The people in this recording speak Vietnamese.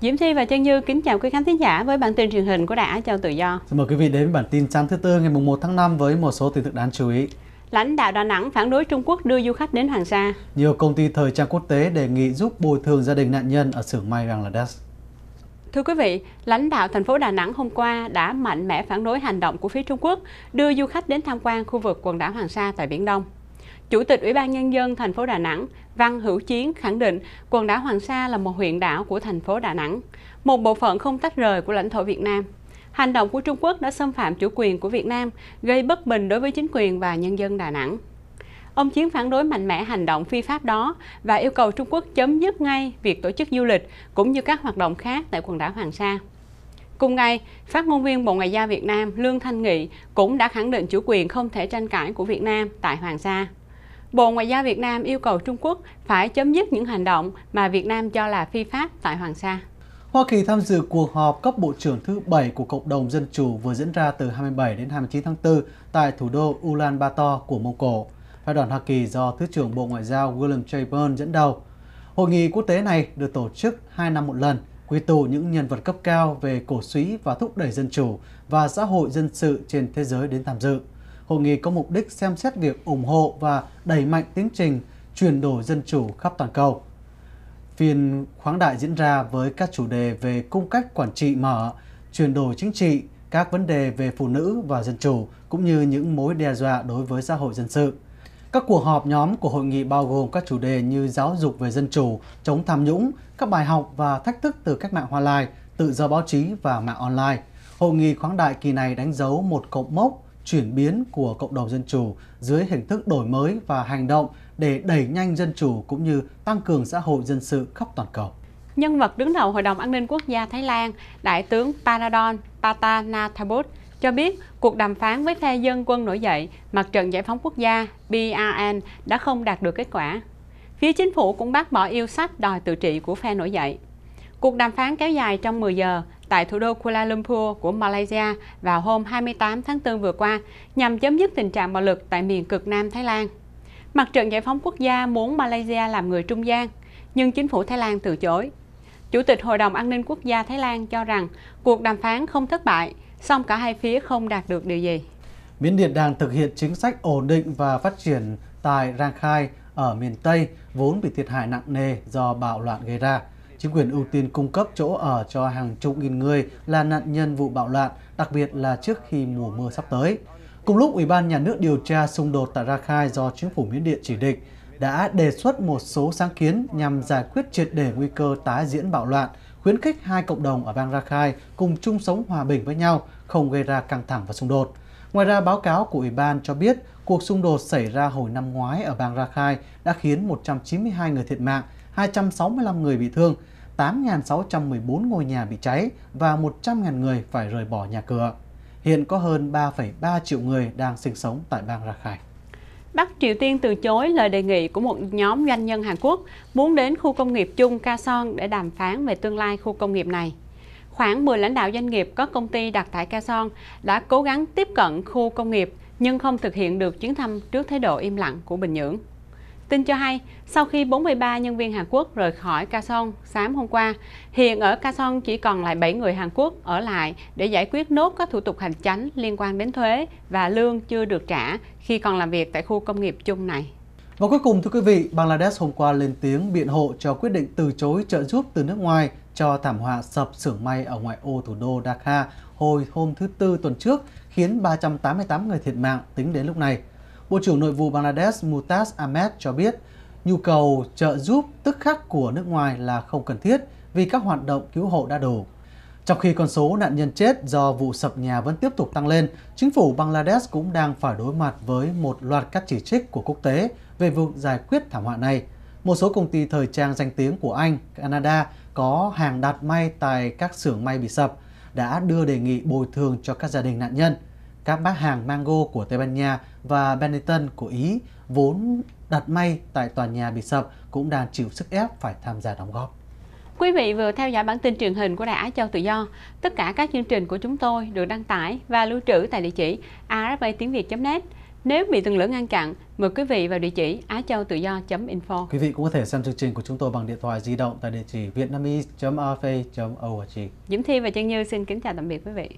Diễm Thi và Trang Như kính chào quý khán thính giả với bản tin truyền hình của Đài Á Châu Tự Do. Xin mời quý vị đến với bản tin sáng thứ tư ngày 1 tháng 5 với một số tin tức đáng chú ý. Lãnh đạo Đà Nẵng phản đối Trung Quốc đưa du khách đến Hoàng Sa. Nhiều công ty thời trang quốc tế đề nghị giúp bồi thường gia đình nạn nhân ở xưởng may Bangladesh. Thưa quý vị, lãnh đạo thành phố Đà Nẵng hôm qua đã mạnh mẽ phản đối hành động của phía Trung Quốc đưa du khách đến tham quan khu vực quần đảo Hoàng Sa tại Biển Đông. Chủ tịch Ủy ban Nhân dân thành phố Đà Nẵng Văn Hữu Chiến khẳng định quần đảo Hoàng Sa là một huyện đảo của thành phố Đà Nẵng, một bộ phận không tách rời của lãnh thổ Việt Nam. Hành động của Trung Quốc đã xâm phạm chủ quyền của Việt Nam, gây bất bình đối với chính quyền và nhân dân Đà Nẵng. Ông Chiến phản đối mạnh mẽ hành động phi pháp đó và yêu cầu Trung Quốc chấm dứt ngay việc tổ chức du lịch cũng như các hoạt động khác tại quần đảo Hoàng Sa. Cùng ngày, phát ngôn viên Bộ Ngoại giao Việt Nam Lương Thanh Nghị cũng đã khẳng định chủ quyền không thể tranh cãi của Việt Nam tại Hoàng Sa. Bộ Ngoại giao Việt Nam yêu cầu Trung Quốc phải chấm dứt những hành động mà Việt Nam cho là phi pháp tại Hoàng Sa. Hoa Kỳ tham dự cuộc họp cấp bộ trưởng thứ 7 của Cộng đồng Dân chủ vừa diễn ra từ 27 đến 29 tháng 4 tại thủ đô Ulaanbaatar của Mông Cổ. Phái đoàn Hoa Kỳ do Thứ trưởng Bộ Ngoại giao William J. Burns dẫn đầu. Hội nghị quốc tế này được tổ chức 2 năm một lần, quy tụ những nhân vật cấp cao về cổ suý và thúc đẩy dân chủ và xã hội dân sự trên thế giới đến tham dự. Hội nghị có mục đích xem xét việc ủng hộ và đẩy mạnh tiến trình chuyển đổi dân chủ khắp toàn cầu. Phiên khoáng đại diễn ra với các chủ đề về cung cách quản trị mở, chuyển đổi chính trị, các vấn đề về phụ nữ và dân chủ cũng như những mối đe dọa đối với xã hội dân sự. Các cuộc họp nhóm của hội nghị bao gồm các chủ đề như giáo dục về dân chủ, chống tham nhũng, các bài học và thách thức từ cách mạng hoa lai, tự do báo chí và mạng online. Hội nghị khoáng đại kỳ này đánh dấu một cột mốc chuyển biến của cộng đồng dân chủ dưới hình thức đổi mới và hành động để đẩy nhanh dân chủ cũng như tăng cường xã hội dân sự khắp toàn cầu. Nhân vật đứng đầu Hội đồng An ninh Quốc gia Thái Lan, Đại tướng Paradon Patanathabut cho biết cuộc đàm phán với phe dân quân nổi dậy Mặt trận Giải phóng Quốc gia PRN đã không đạt được kết quả. Phía chính phủ cũng bác bỏ yêu sách đòi tự trị của phe nổi dậy. Cuộc đàm phán kéo dài trong 10 giờ tại thủ đô Kuala Lumpur của Malaysia vào hôm 28 tháng 4 vừa qua nhằm chấm dứt tình trạng bạo lực tại miền cực Nam Thái Lan. Mặt trận Giải phóng Quốc gia muốn Malaysia làm người trung gian, nhưng chính phủ Thái Lan từ chối. Chủ tịch Hội đồng An ninh Quốc gia Thái Lan cho rằng cuộc đàm phán không thất bại, song cả hai phía không đạt được điều gì. Miến Điện đang thực hiện chính sách ổn định và phát triển tại Khai ở miền Tây, vốn bị thiệt hại nặng nề do bạo loạn gây ra. Chính quyền ưu tiên cung cấp chỗ ở cho hàng chục nghìn người là nạn nhân vụ bạo loạn, đặc biệt là trước khi mùa mưa sắp tới. Cùng lúc, Ủy ban Nhà nước điều tra xung đột tại Rakhine do chính phủ Miến Điện chỉ định đã đề xuất một số sáng kiến nhằm giải quyết triệt để nguy cơ tái diễn bạo loạn, khuyến khích hai cộng đồng ở bang Rakhine cùng chung sống hòa bình với nhau, không gây ra căng thẳng và xung đột. Ngoài ra, báo cáo của Ủy ban cho biết cuộc xung đột xảy ra hồi năm ngoái ở bang Rakhine đã khiến 192 người thiệt mạng 265 người bị thương, 8.614 ngôi nhà bị cháy và 100.000 người phải rời bỏ nhà cửa. Hiện có hơn 3,3 triệu người đang sinh sống tại bang Rakhine. Bắc Triều Tiên từ chối lời đề nghị của một nhóm doanh nhân Hàn Quốc muốn đến khu công nghiệp chung Ca Son để đàm phán về tương lai khu công nghiệp này. Khoảng 10 lãnh đạo doanh nghiệp có công ty đặt tại Ca Son đã cố gắng tiếp cận khu công nghiệp nhưng không thực hiện được chuyến thăm trước thái độ im lặng của Bình Nhưỡng. Tin cho hay, sau khi 43 nhân viên Hàn Quốc rời khỏi Kason sáng hôm qua, hiện ở Kason chỉ còn lại 7 người Hàn Quốc ở lại để giải quyết nốt các thủ tục hành chính liên quan đến thuế và lương chưa được trả khi còn làm việc tại khu công nghiệp chung này. Và cuối cùng thưa quý vị, Bangladesh hôm qua lên tiếng biện hộ cho quyết định từ chối trợ giúp từ nước ngoài cho thảm họa sập xưởng may ở ngoại ô thủ đô Dhaka hồi hôm thứ Tư tuần trước, khiến 388 người thiệt mạng tính đến lúc này. Bộ trưởng Nội vụ Bangladesh Mutas Ahmed cho biết nhu cầu trợ giúp tức khắc của nước ngoài là không cần thiết vì các hoạt động cứu hộ đã đủ. Trong khi con số nạn nhân chết do vụ sập nhà vẫn tiếp tục tăng lên, chính phủ Bangladesh cũng đang phải đối mặt với một loạt các chỉ trích của quốc tế về vụ giải quyết thảm họa này. Một số công ty thời trang danh tiếng của Anh, Canada có hàng đặt may tại các xưởng may bị sập đã đưa đề nghị bồi thường cho các gia đình nạn nhân – các bác hàng Mango của Tây Ban Nha và Benetton của Ý vốn đặt may tại tòa nhà bị sập cũng đang chịu sức ép phải tham gia đóng góp. Quý vị vừa theo dõi bản tin truyền hình của Đài Á Châu Tự Do. Tất cả các chương trình của chúng tôi được đăng tải và lưu trữ tại địa chỉ arfa net Nếu bị tường lửa ngăn chặn, mời quý vị vào địa chỉ á châu tự do.info. Quý vị cũng có thể xem chương trình của chúng tôi bằng điện thoại di động tại địa chỉ vietnamese.rfa.org. Diễm Thi và Trang Như xin kính chào tạm biệt quý vị.